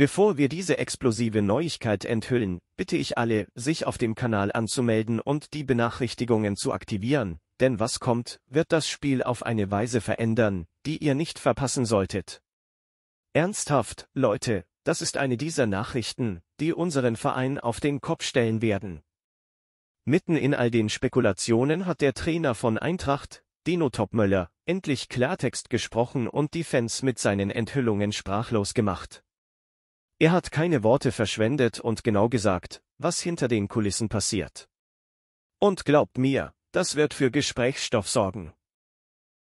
Bevor wir diese explosive Neuigkeit enthüllen, bitte ich alle, sich auf dem Kanal anzumelden und die Benachrichtigungen zu aktivieren, denn was kommt, wird das Spiel auf eine Weise verändern, die ihr nicht verpassen solltet. Ernsthaft, Leute, das ist eine dieser Nachrichten, die unseren Verein auf den Kopf stellen werden. Mitten in all den Spekulationen hat der Trainer von Eintracht, Dino Topmöller, endlich Klartext gesprochen und die Fans mit seinen Enthüllungen sprachlos gemacht. Er hat keine Worte verschwendet und genau gesagt, was hinter den Kulissen passiert. Und glaubt mir, das wird für Gesprächsstoff sorgen.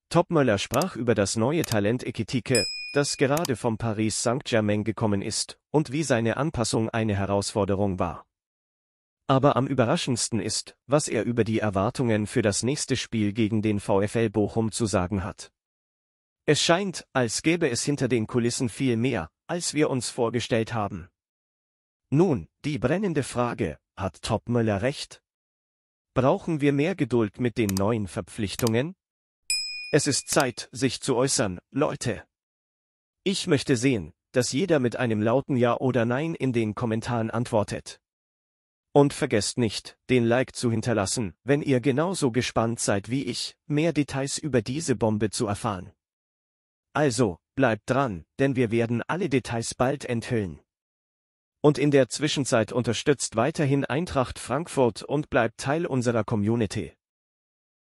Topmöller sprach über das neue Talent Ekitike, das gerade vom Paris Saint-Germain gekommen ist, und wie seine Anpassung eine Herausforderung war. Aber am überraschendsten ist, was er über die Erwartungen für das nächste Spiel gegen den VfL Bochum zu sagen hat. Es scheint, als gäbe es hinter den Kulissen viel mehr, als wir uns vorgestellt haben. Nun, die brennende Frage, hat Topmüller recht? Brauchen wir mehr Geduld mit den neuen Verpflichtungen? Es ist Zeit, sich zu äußern, Leute. Ich möchte sehen, dass jeder mit einem lauten Ja oder Nein in den Kommentaren antwortet. Und vergesst nicht, den Like zu hinterlassen, wenn ihr genauso gespannt seid wie ich, mehr Details über diese Bombe zu erfahren. Also, Bleibt dran, denn wir werden alle Details bald enthüllen. Und in der Zwischenzeit unterstützt weiterhin Eintracht Frankfurt und bleibt Teil unserer Community.